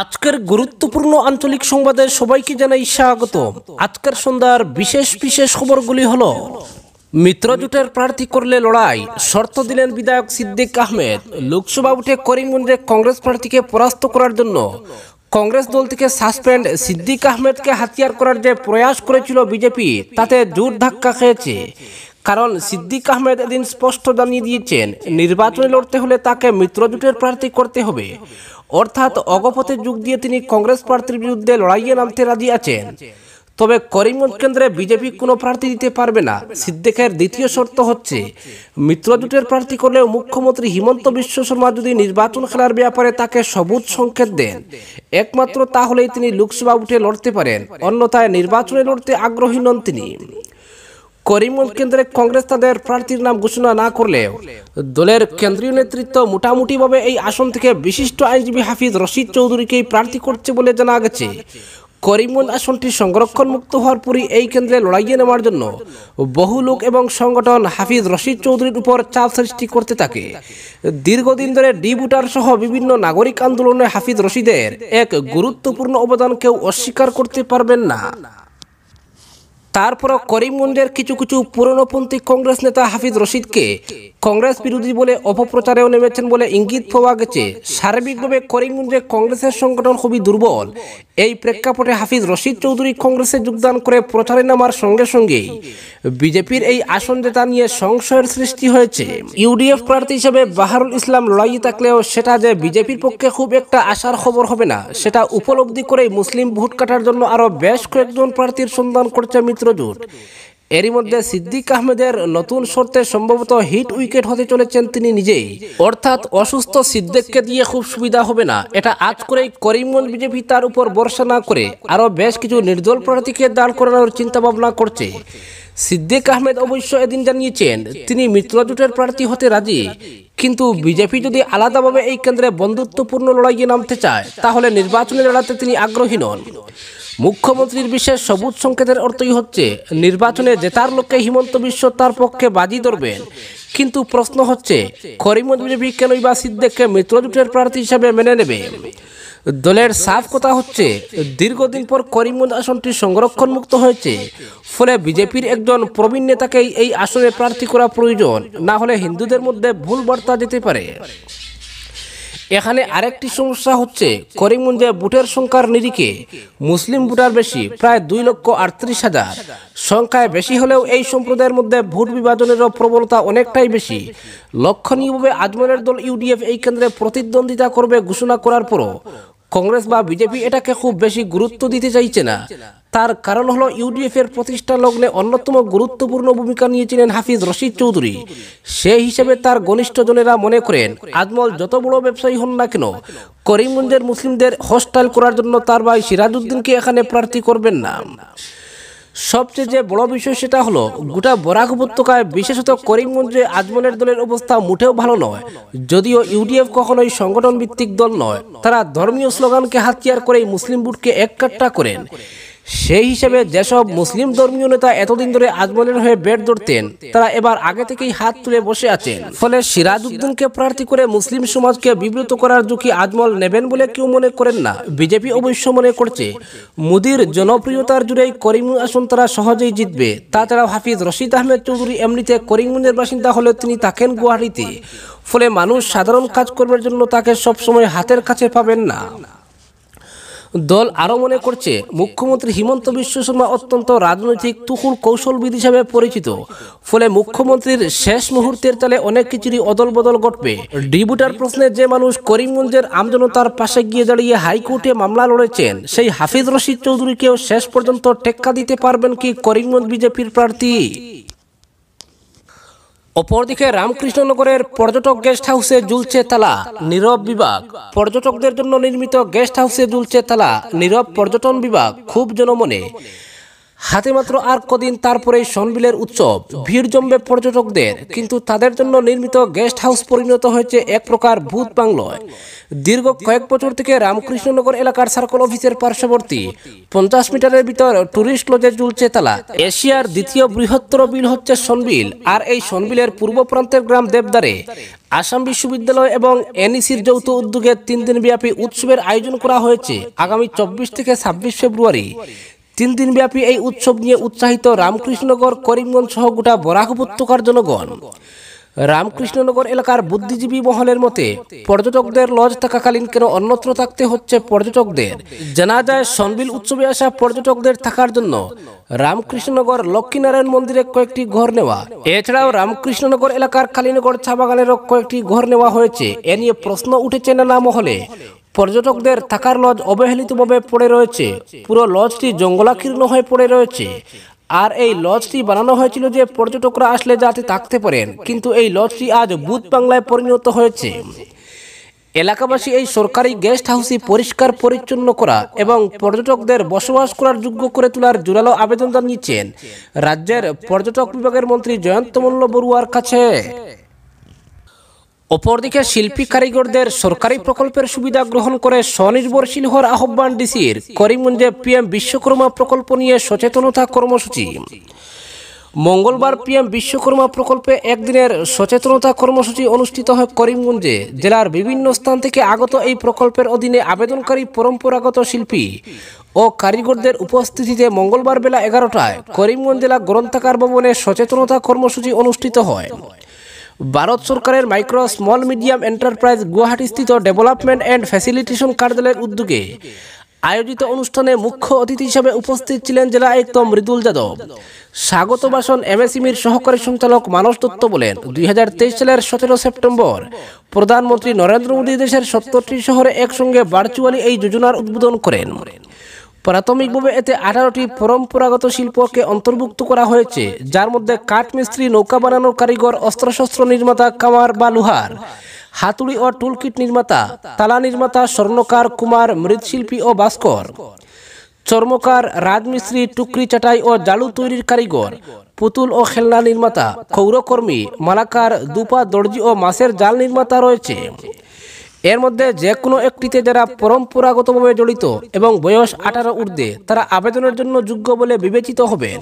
আজকের গুরুত্বপূর্ণ আঞ্চলিক সংবাদে সবাইকে জানাই স্বাগত আজকের সন্ধ্যার বিশেষ বিশেষ খবরগুলি হলো মিত্রজোটের প্রার্থী করলে লড়াই শর্ত দিলেন বিধায়ক সিদ্দিক আহমেদ লোকসভা উঠে করিমগঞ্জে কংগ্রেস প্রার্থীকে পরাস্ত করার জন্য কংগ্রেস দল থেকে সাসপেন্ড সিদ্দিক আহমেদকে হাতিয়ার করার যে প্রয়াস করেছিল বিজেপি তাতে জোর ধাক্কা খেয়েছে কারণ সিদ্দিক আহমেদ এদিন স্পষ্ট জানিয়ে দিয়েছেন নির্বাচনে লড়তে হলে তাকে মিত্রজোটের প্রার্থী করতে হবে অর্থাৎ অগপথে যুগ দিয়ে তিনি কংগ্রেস প্রার্থীর বিরুদ্ধে লড়াইয়ে নামতে রাজি আছেন তবে করিমগঞ্জ কেন্দ্রে বিজেপি কোনো প্রার্থী দিতে পারবে না সিদ্দিকের দ্বিতীয় শর্ত হচ্ছে মিত্রজোটের প্রার্থী করলেও মুখ্যমন্ত্রী হিমন্ত বিশ্ব শর্মা যদি নির্বাচন খেলার ব্যাপারে তাকে সবুজ সংকেত দেন একমাত্র তাহলেই তিনি লোকসভা উঠে লড়তে পারেন অন্যথায় নির্বাচনে লড়তে আগ্রহী নন তিনি করিমগঞ্জ কেন্দ্রে কংগ্রেস তাদের প্রার্থীর নাম ঘোষণা না করলেও দলের কেন্দ্রীয় নেতৃত্ব মোটামুটিভাবে এই আসন থেকে বিশিষ্ট আইনজীবী হাফিজ রশিদ চৌধুরীকেই প্রার্থী করছে বলে জানা গেছে করিমগঞ্জ আসনটি সংরক্ষণ মুক্ত হওয়ার পরই এই কেন্দ্রে লড়াইয়ে নেওয়ার জন্য বহু লোক এবং সংগঠন হাফিজ রশিদ চৌধুরীর উপর চাপ সৃষ্টি করতে থাকে দীর্ঘদিন ধরে ডি সহ বিভিন্ন নাগরিক আন্দোলনে হাফিজ রশিদের এক গুরুত্বপূর্ণ অবদান কেউ অস্বীকার করতে পারবেন না তারপরও করিমগঞ্জের কিছু কিছু পুরনোপন্থী কংগ্রেস নেতা হাফিজ রশিদকে কংগ্রেস বিরোধী বলে অপপ্রচারেও নেমেছেন বলে ইঙ্গিত পাওয়া গেছে সার্বিকভাবে করিমগঞ্জে কংগ্রেসের সংগঠন খুবই দুর্বল এই প্রেক্ষাপটে হাফিজ রশিদ চৌধুরী কংগ্রেসে যোগদান করে প্রচারে নামার সঙ্গে সঙ্গেই বিজেপির এই আসন জেতা নিয়ে সংশয়ের সৃষ্টি হয়েছে ইউডিএফ প্রার্থী হিসেবে বাহারুল ইসলাম লড়াই থাকলেও সেটা যে বিজেপির পক্ষে খুব একটা আশার খবর হবে না সেটা উপলব্ধি করেই মুসলিম ভোট কাটার জন্য আরও বেশ কয়েকজন প্রার্থীর সন্ধান করছে মিত্রজোট এরই মধ্যে সিদ্দিক আহমেদের নতুন শর্তে সম্ভবত হিট উইকেট হতে চলেছেন তিনি নিজেই অর্থাৎ অসুস্থ সিদ্দিককে দিয়ে খুব সুবিধা হবে না এটা আজ করেই করিমগঞ্জ বিজেপি তার উপর ভরসা না করে আরও বেশ কিছু নির্দল প্রার্থীকে দাঁড় করানোর চিন্তাভাবনা করছে সিদ্দিক আহমেদ অবশ্য এদিন জানিয়েছেন তিনি মিত্রজোটের প্রার্থী হতে রাজি কিন্তু বিজেপি যদি আলাদাভাবে এই কেন্দ্রে বন্ধুত্বপূর্ণ লড়াইয়ে নামতে চায় তাহলে নির্বাচনে লড়াতে তিনি আগ্রহী নন মুখ্যমন্ত্রীর বিশেষ সবুজ সংকেতের অর্থই হচ্ছে নির্বাচনে জেতার লোককে হিমন্ত বিশ্ব তার পক্ষে বাজি ধরবেন কিন্তু প্রশ্ন হচ্ছে করিমগঞ্জ বিজেপি কেনই বা সিদ্দেককে মিত্রজোটের প্রার্থী হিসাবে মেনে নেবে দলের সাফ কথা হচ্ছে দীর্ঘদিন পর করিমগঞ্জ আসনটি সংরক্ষণমুক্ত হয়েছে ফলে বিজেপির একজন প্রবীণ নেতাকেই এই আসনে প্রার্থী করা প্রয়োজন না হলে হিন্দুদের মধ্যে ভুল বার্তা যেতে পারে এখানে আরেকটি সমস্যা হচ্ছে করিমগঞ্জে ভোটের সংখ্যার নিরিখে মুসলিম ভোটার বেশি প্রায় দুই লক্ষ আটত্রিশ হাজার সংখ্যায় বেশি হলেও এই সম্প্রদায়ের মধ্যে ভোট বিভাজনেরও প্রবলতা অনেকটাই বেশি লক্ষণীয়ভাবে আজমলের দল ইউডিএফ এই কেন্দ্রে প্রতিদ্বন্দ্বিতা করবে ঘোষণা করার পরও কংগ্রেস বা বিজেপি এটাকে খুব বেশি গুরুত্ব দিতে চাইছে না তার কারণ হলো ইউডিএফের প্রতিষ্ঠা লগ্নে অন্যতম গুরুত্বপূর্ণ ভূমিকা নিয়েছিলেন হাফিজ রশিদ চৌধুরী সেই হিসেবে তার ঘনিষ্ঠজনেরা মনে করেন আজমল যত বড় ব্যবসায়ী হন না কেন করিমগঞ্জের মুসলিমদের হস্টাইল করার জন্য তার ভাই সিরাজউদ্দিনকে এখানে প্রার্থী করবেন না সবচেয়ে যে বড় বিষয় সেটা হলো গোটা বরাক উপত্যকায় বিশেষত করিমগঞ্জে আজমলের দলের অবস্থা মোটেও ভালো নয় যদিও ইউডিএফ কখনোই সংগঠন ভিত্তিক দল নয় তারা ধর্মীয় স্লোগানকে হাতিয়ার করেই মুসলিম বুটকে এক কাট্টা করেন সেই হিসেবে যেসব মুসলিম ধর্মীয় নেতা এতদিন ধরে আজমলের হয়ে বেট ধরতেন তারা এবার আগে থেকেই হাত তুলে বসে আছেন ফলে সিরাজ উদ্দিনকে প্রার্থী করে মুসলিম সমাজকে বিব্রত করার ঝুঁকি আজমল নেবেন বলে কেউ মনে করেন না বিজেপি অবশ্য মনে করছে মোদীর জনপ্রিয়তার জুড়েই করিমগঞ্জ আসন তারা সহজেই জিতবে তাছাড়া হাফিজ রশিদ আহমেদ চৌধুরী এমনিতে করিমগঞ্জের বাসিন্দা হলে তিনি থাকেন গুয়াহাটিতে ফলে মানুষ সাধারণ কাজকর্মের জন্য তাকে সবসময় হাতের কাছে পাবেন না দল আরও মনে করছে মুখ্যমন্ত্রী হিমন্ত বিশ্ব শর্মা অত্যন্ত রাজনৈতিক তুকুর কৌশলবিদ হিসাবে পরিচিত ফলে মুখ্যমন্ত্রীর শেষ মুহূর্তের তালে অনেক কিছুরই অদল বদল ঘটবে ডিবুটার প্রশ্নে যে মানুষ করিমগঞ্জের আমজনতার পাশে গিয়ে দাঁড়িয়ে হাইকোর্টে মামলা লড়েছেন সেই হাফিজ রশিদ চৌধুরীকেও শেষ পর্যন্ত টেক্কা দিতে পারবেন কি করিমগঞ্জ বিজেপির প্রার্থী অপরদিকে রামকৃষ্ণনগরের পর্যটক গেস্ট হাউসে জুলছে তালা নীরব বিভাগ পর্যটকদের জন্য নির্মিত গেস্ট হাউসে জুলছে তালা নীরব পর্যটন বিভাগ খুব জনমনে হাতে মাত্র আর কদিন তারপরে সনবিলের উৎসব ভিড় জমবে পর্যটকদের কিন্তু তাদের জন্য নির্মিত গেস্ট হাউস পরিণত হয়েছে এক প্রকার ভূত বাংলয় দীর্ঘ কয়েক বছর থেকে রামকৃষ্ণনগর এলাকার সার্কল অফিসের পার্শ্ববর্তী পঞ্চাশ মিটারের ভিতর টুরিস্ট লজে জুলছে তালা এশিয়ার দ্বিতীয় বৃহত্তর বিল হচ্ছে সনবিল আর এই সনবিলের পূর্ব প্রান্তের গ্রাম দেবদারে আসাম বিশ্ববিদ্যালয় এবং এনইসির যৌথ উদ্যোগে তিন দিন ব্যাপী উৎসবের আয়োজন করা হয়েছে আগামী চব্বিশ থেকে ছাব্বিশ ফেব্রুয়ারি তিন ব্যাপী এই উৎসব নিয়ে উৎসাহিত রামকৃষ্ণনগর করিমগঞ্জ সহ গোটা বরাক উপত্যকার জনগণ রামকৃষ্ণনগর এলাকার বুদ্ধিজীবী মহলের মতে পর্যটকদের লজ থাকাকালীন কেন অন্যত্র থাকতে হচ্ছে পর্যটকদের জানা যায় সনবিল উৎসবে আসা পর্যটকদের থাকার জন্য রামকৃষ্ণনগর লক্ষ্মীনারায়ণ মন্দিরে কয়েকটি ঘর নেওয়া এছাড়াও রামকৃষ্ণনগর এলাকার কালীনগর চা বাগানেরও কয়েকটি ঘর নেওয়া হয়েছে এ নিয়ে প্রশ্ন উঠেছে নানা মহলে পর্যটকদের থাকার লজ অবহেলিতভাবে পড়ে রয়েছে পুরো লজটি জঙ্গলাকীর্ণ হয়ে পড়ে রয়েছে আর এই লজটি বানানো হয়েছিল যে পর্যটকরা আসলে যাতে থাকতে পারেন কিন্তু এই লজটি আজ বুধ বাংলায় পরিণত হয়েছে এলাকাবাসী এই সরকারি গেস্ট হাউসটি পরিষ্কার পরিচ্ছন্ন করা এবং পর্যটকদের বসবাস করার যোগ্য করে তোলার জোরালো আবেদন জানিয়েছেন রাজ্যের পর্যটক বিভাগের মন্ত্রী জয়ন্ত মল্ল বড়ুয়ার কাছে অপরদিকে শিল্পী কারিগরদের সরকারি প্রকল্পের সুবিধা গ্রহণ করে স্বনির্ভরশীল হওয়ার আহ্বান ডিসির করিমগঞ্জে পিএম বিশ্বকর্মা প্রকল্প নিয়ে সচেতনতা কর্মসূচি মঙ্গলবার পিএম বিশ্বকর্মা প্রকল্পে একদিনের সচেতনতা কর্মসূচি অনুষ্ঠিত হয় করিমগঞ্জে জেলার বিভিন্ন স্থান থেকে আগত এই প্রকল্পের অধীনে আবেদনকারী পরম্পরাগত শিল্পী ও কারিগরদের উপস্থিতিতে মঙ্গলবার বেলা এগারোটায় করিমগঞ্জ জেলা গ্রন্থাগার ভবনে সচেতনতা কর্মসূচি অনুষ্ঠিত হয় ভারত সরকারের মাইক্রো স্মল মিডিয়াম এন্টারপ্রাইজ গুয়াহাটিস্থিত ডেভেলপমেন্ট অ্যান্ড ফ্যাসিলিটেশন কার্যালয়ের উদ্যোগে আয়োজিত অনুষ্ঠানে মুখ্য অতিথি হিসেবে উপস্থিত ছিলেন জেলা আয়ুক্ত মৃদুল যাদব স্বাগত ভাষণ এমএসিমির সহকারী সঞ্চালক মানস দত্ত বলেন দুই সালের সতেরো সেপ্টেম্বর প্রধানমন্ত্রী নরেন্দ্র মোদী দেশের সত্তরটি শহরে একসঙ্গে ভার্চুয়ালি এই যোজনার উদ্বোধন করেন প্রাথমিকভাবে এতে আঠারোটি পরম্পরাগত শিল্পকে অন্তর্ভুক্ত করা হয়েছে যার মধ্যে কাঠমিস্ত্রি নৌকা বানানোর কারিগর অস্ত্রশস্ত্র নির্মাতা কামার বা লুহার হাতুড়ি ও টুলকিট নির্মাতা তালা নির্মাতা স্বর্ণকার কুমার মৃৎশিল্পী ও ভাস্কর চর্মকার রাজমিস্ত্রি টুকরি চাটাই ও জালু তৈরির কারিগর পুতুল ও খেলনা নির্মাতা ক্ষৌরকর্মী মালাকার দুপা দর্জি ও মাছের জাল নির্মাতা রয়েছে এর মধ্যে যে কোনো একটিতে যারা পরম্পরাগতভাবে জড়িত এবং বয়স আঠারো ঊর্ধ্বে তারা আবেদনের জন্য যোগ্য বলে বিবেচিত হবেন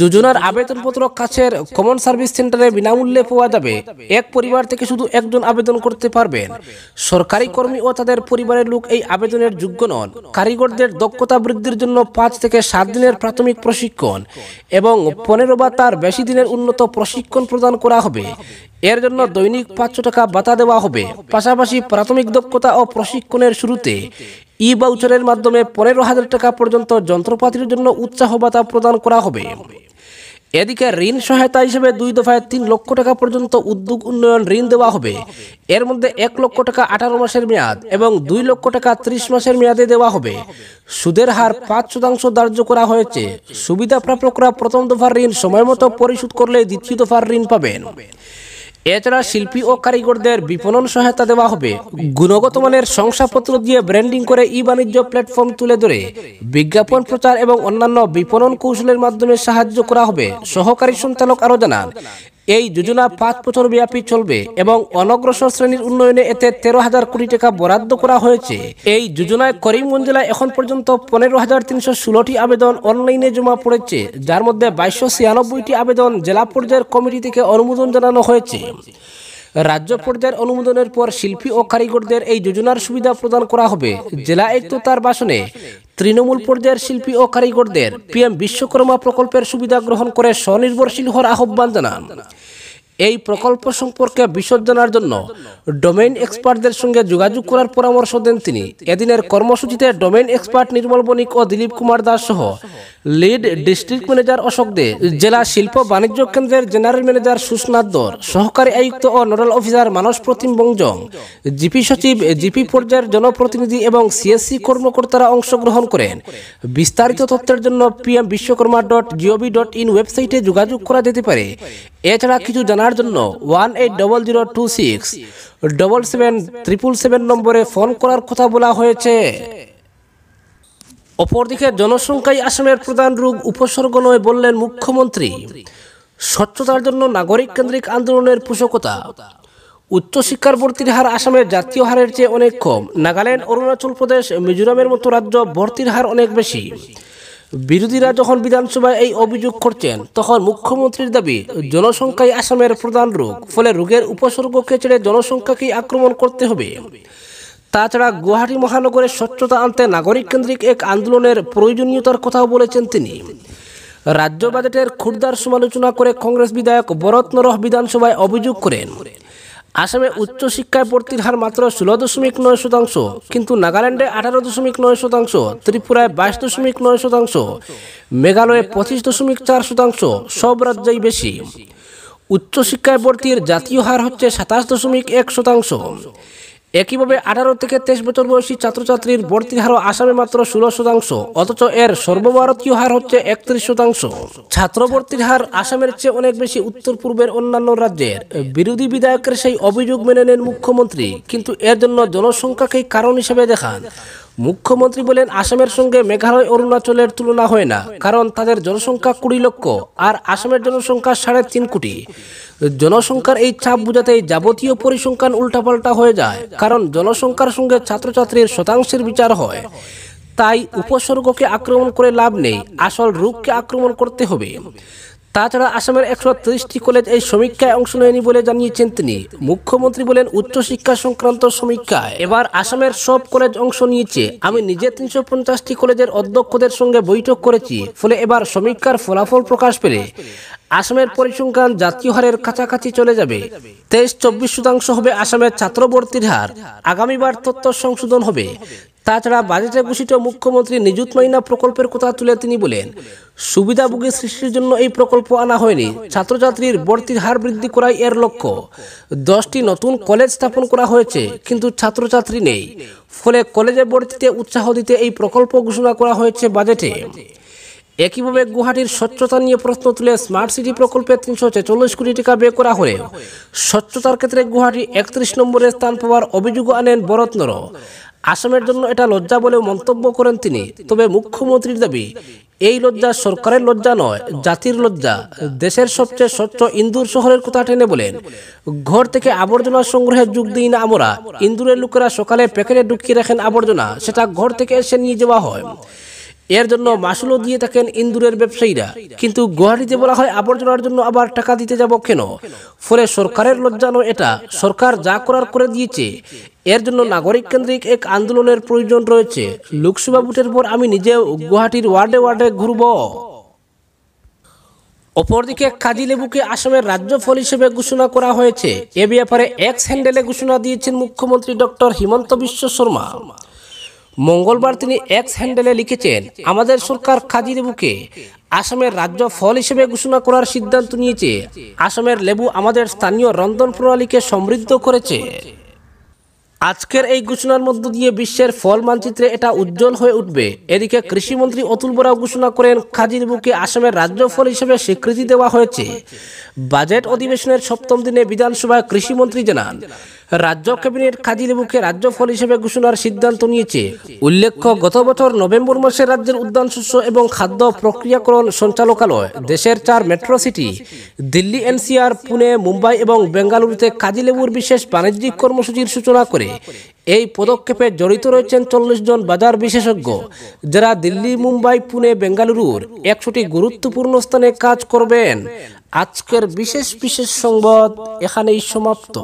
যোজনার আবেদনপত্র কাছের কমন সার্ভিস সেন্টারে বিনামূল্যে পাওয়া যাবে এক পরিবার থেকে শুধু একজন আবেদন করতে পারবেন সরকারি কর্মী ও তাদের পরিবারের লোক এই আবেদনের যোগ্য নন কারিগরদের দক্ষতা বৃদ্ধির জন্য পাঁচ থেকে সাত দিনের প্রাথমিক প্রশিক্ষণ এবং পনেরো বা তার বেশি দিনের উন্নত প্রশিক্ষণ প্রদান করা হবে এর জন্য দৈনিক পাঁচশো টাকা ভাতা দেওয়া হবে পাশাপাশি প্রাথমিক দক্ষতা ও প্রশিক্ষণের শুরুতে ই বাউচারের মাধ্যমে পনেরো হাজার টাকা পর্যন্ত যন্ত্রপাতির জন্য উৎসাহ ভাতা প্রদান করা হবে এদিকে ঋণ সহায়তা হিসেবে দুই দফায় তিন লক্ষ টাকা পর্যন্ত উদ্যোগ উন্নয়ন ঋণ দেওয়া হবে এর মধ্যে এক লক্ষ টাকা আঠারো মাসের মেয়াদ এবং দুই লক্ষ টাকা ত্রিশ মাসের মেয়াদে দেওয়া হবে সুদের হার পাঁচ শতাংশ ধার্য করা হয়েছে সুবিধা প্রাপকরা প্রথম দফার ঋণ সময়মতো পরিশোধ করলে দ্বিতীয় দফার ঋণ পাবেন এছাড়া শিল্পী ও কারিগরদের বিপণন সহায়তা দেওয়া হবে গুণগত মানের শংসাপত্র দিয়ে ব্র্যান্ডিং করে ই বাণিজ্য প্ল্যাটফর্ম তুলে ধরে বিজ্ঞাপন প্রচার এবং অন্যান্য বিপণন কৌশলের মাধ্যমে সাহায্য করা হবে সহকারী সঞ্চালক আরও জানান এই যোজনা পাঁচ বছর ব্যাপী চলবে এবং অনগ্রসর শ্রেণীর উন্নয়নে এতে তেরো হাজার কোটি টাকা বরাদ্দ করা হয়েছে এই যোজনায় করিমগঞ্জ জেলায় এখন পর্যন্ত পনেরো হাজার তিনশো ষোলোটি আবেদন অনলাইনে জমা পড়েছে যার মধ্যে বাইশশো ছিয়ানব্বইটি আবেদন জেলা পর্যায়ের কমিটি থেকে অনুমোদন জানানো হয়েছে রাজ্য পর্যায়ের অনুমোদনের পর শিল্পী ও কারিগরদের এই যোজনার সুবিধা প্রদান করা হবে জেলা একটু তার বাসনে তৃণমূল পর্যায়ের শিল্পী ও কারিগরদের পিএম বিশ্বকর্মা প্রকল্পের সুবিধা গ্রহণ করে স্বনির্ভরশীল হওয়ার আহ্বান জানান এই প্রকল্প সম্পর্কে বিশদ জানার জন্য ডোমেইন এক্সপার্টদের সঙ্গে যোগাযোগ করার পরামর্শ দেন তিনি এদিনের কর্মসূচিতে ডোমেইন এক্সপার্ট নির্মল বণিক ও দিলীপ কুমার দাস সহ lead district manager Ashok Dey জেলা শিল্প বাণিজ্য কেন্দ্রের জেনারেল ম্যানেজার সুষনাথ দর সহকারী আয়ুক্ত ও nodal officer Manas Pratim Bongjong GP সচিব জিপি পর্যায়ের জনপ্রতিনিধি এবং সিএসসি কর্মকর্তারা অংশগ্রহণ করেন বিস্তারিত তথ্যের জন্য PM Vishwakarma dot gov dot in ওয়েবসাইটে যোগাযোগ করা যেতে পারে এছাড়া কিছু জানার জন্য one eight double zero two six double seven triple seven নম্বরে ফোন করার কথা বলা হয়েছে অপরদিকে জনসংখ্যায় আসামের প্রধান রোগ উপসর্গ নয় বললেন মুখ্যমন্ত্রী স্বচ্ছতার জন্য নাগরিক কেন্দ্রিক আন্দোলনের পোষকতা উচ্চশিক্ষার ভর্তির হার আসামের জাতীয় হারের চেয়ে অনেক কম নাগাল্যান্ড অরুণাচল প্রদেশ মিজোরামের মতো রাজ্য ভর্তির হার অনেক বেশি বিরোধীরা যখন বিধানসভায় এই অভিযোগ করছেন তখন মুখ্যমন্ত্রীর দাবি জনসংখ্যায় আসামের প্রধান রোগ ফলে রোগের উপসর্গকে ছেড়ে জনসংখ্যাকেই আক্রমণ করতে হবে তাছাড়া গুয়াহাটি মহানগরে স্বচ্ছতা আনতে নাগরিক কেন্দ্রিক এক আন্দোলনের প্রয়োজনীয়তার কথাও বলেছেন তিনি রাজ্য বাজেটের ক্ষুদ্দার সমালোচনা করে কংগ্রেস বিধায়ক বরত নরহ বিধানসভায় অভিযোগ করেন আসামে উচ্চশিক্ষায় ভর্তির হার মাত্র ষোলো দশমিক নয় শতাংশ কিন্তু নাগাল্যান্ডে আঠারো দশমিক নয় শতাংশ ত্রিপুরায় বাইশ দশমিক নয় শতাংশ মেঘালয়ে পঁচিশ দশমিক চার শতাংশ সব রাজ্যেই বেশি উচ্চশিক্ষায় ভর্তির জাতীয় হার হচ্ছে সাতাশ দশমিক এক শতাংশ একইভাবে আঠারো থেকে তেইশ বছর বয়সী ছাত্রছাত্রীর ভর্তির হারও আসামে মাত্র ষোলো শতাংশ অথচ এর সর্বভারতীয় হার হচ্ছে একত্রিশ শতাংশ ছাত্র ভর্তির হার আসামের চেয়ে অনেক বেশি উত্তর পূর্বের অন্যান্য রাজ্যের বিরোধী বিধায়কের সেই অভিযোগ মেনে নেন মুখ্যমন্ত্রী কিন্তু এর জন্য জনসংখ্যাকেই কারণ হিসেবে দেখান মুখ্যমন্ত্রী বলেন আসামের সঙ্গে মেঘালয় অরুণাচলের তুলনা হয় না কারণ তাদের জনসংখ্যা কুড়ি লক্ষ আর আসামের জনসংখ্যা সাড়ে তিন কোটি জনসংখ্যার এই চাপ বোঝাতে যাবতীয় পরিসংখ্যান উল্টাপাল্টা হয়ে যায় কারণ জনসংখ্যার সঙ্গে ছাত্রছাত্রীর শতাংশের বিচার হয় তাই উপসর্গকে আক্রমণ করে লাভ নেই আসল রোগকে আক্রমণ করতে হবে তাছাড়া আসামের একশো ত্রিশটি কলেজ এই সমীক্ষায় অংশ নেয়নি বলে জানিয়েছেন তিনি মুখ্যমন্ত্রী বলেন উচ্চশিক্ষা সংক্রান্ত সমীক্ষায় এবার আসামের সব কলেজ অংশ নিয়েছে আমি নিজে তিনশো পঞ্চাশটি কলেজের অধ্যক্ষদের সঙ্গে বৈঠক করেছি ফলে এবার সমীক্ষার ফলাফল প্রকাশ পেলে আসামের পরিসংখ্যান জাতীয় হারের কাছাকাছি চলে যাবে তেইশ চব্বিশ শতাংশ হবে আসামের ছাত্রবর্তীর হার আগামীবার তথ্য সংশোধন হবে তাছাড়া বাজেটে ঘোষিত মুখ্যমন্ত্রী নিযুত মাইনা প্রকল্পের কথা তুলে তিনি বলেন সুবিধাভোগী সৃষ্টির জন্য এই প্রকল্প আনা হয়নি ছাত্রছাত্রীর ভর্তির হার বৃদ্ধি করাই এর লক্ষ্য দশটি নতুন কলেজ স্থাপন করা হয়েছে কিন্তু ছাত্রছাত্রী নেই ফলে কলেজে ভর্তিতে উৎসাহ দিতে এই প্রকল্প ঘোষণা করা হয়েছে বাজেটে একইভাবে গুয়াহাটির স্বচ্ছতা নিয়ে প্রশ্ন তুলে স্মার্ট সিটি প্রকল্পে তিনশো ছেচল্লিশ কোটি টাকা ব্যয় করা হলেও স্বচ্ছতার ক্ষেত্রে গুয়াহাটি একত্রিশ নম্বরে স্থান পাওয়ার অভিযোগ আনেন বরত্নর আসামের জন্য এটা লজ্জা বলেও মন্তব্য করেন তিনি তবে মুখ্যমন্ত্রীর দাবি এই লজ্জা সরকারের লজ্জা নয় জাতির লজ্জা দেশের সবচেয়ে স্বচ্ছ ইন্দুর শহরের কথা টেনে বলেন ঘর থেকে আবর্জনা সংগ্রহে যোগ দিই না আমরা ইন্দুরের লোকেরা সকালে প্যাকেটে ঢুকিয়ে রাখেন আবর্জনা সেটা ঘর থেকে এসে নিয়ে যাওয়া হয় এর জন্য মাসুলও দিয়ে থাকেন ইন্দুরের ব্যবসায়ীরা কিন্তু গুয়াহাটিতে বলা হয় আবর্জনার জন্য আবার টাকা দিতে যাব কেন ফলে সরকারের লজ্জানো এটা সরকার যা করার করে দিয়েছে এর জন্য নাগরিক কেন্দ্রিক এক আন্দোলনের প্রয়োজন রয়েছে লোকসভা ভোটের পর আমি নিজেও গুয়াহাটির ওয়ার্ডে ওয়ার্ডে ঘুরব অপরদিকে কাজী লেবুকে আসামের রাজ্যফল হিসেবে ঘোষণা করা হয়েছে এ ব্যাপারে এক্স হ্যান্ডেলে ঘোষণা দিয়েছেন মুখ্যমন্ত্রী ডক্টর হিমন্ত বিশ্ব শর্মা মঙ্গলবার তিনি এক্স হ্যান্ডেলে লিখেছেন আমাদের সরকার খাজি লেবুকে আসামের রাজ্য ফল হিসেবে ঘোষণা করার সিদ্ধান্ত নিয়েছে আসামের লেবু আমাদের স্থানীয় রন্ধন প্রণালীকে সমৃদ্ধ করেছে আজকের এই ঘোষণার মধ্য দিয়ে বিশ্বের ফল মানচিত্রে এটা উজ্জ্বল হয়ে উঠবে এদিকে কৃষিমন্ত্রী অতুল বরাও ঘোষণা করেন খাজির বুকে আসামের রাজ্য ফল হিসেবে স্বীকৃতি দেওয়া হয়েছে বাজেট অধিবেশনের সপ্তম দিনে বিধানসভায় কৃষিমন্ত্রী জানান রাজ্য ক্যাবিনেট কাজী লেবুকে রাজ্য ফল হিসেবে ঘোষণার সিদ্ধান্ত নিয়েছে উল্লেখ্য গত বছর নভেম্বর মাসে রাজ্যের উদ্যান শস্য এবং খাদ্য প্রক্রিয়াকরণ সঞ্চালকালয় দেশের চার metro city Delhi NCR Pune Mumbai এবং বেঙ্গালুরুতে কাজী লেবুর বিশেষ বাণিজ্যিক কর্মসূচির সূচনা করে এই পদক্ষেপে জড়িত রয়েছেন চল্লিশ জন বাজার বিশেষজ্ঞ যারা দিল্লি মুম্বাই পুনে বেঙ্গালুরুর একশোটি গুরুত্বপূর্ণ স্থানে কাজ করবেন আজকের বিশেষ বিশেষ সংবাদ এখানেই সমাপ্ত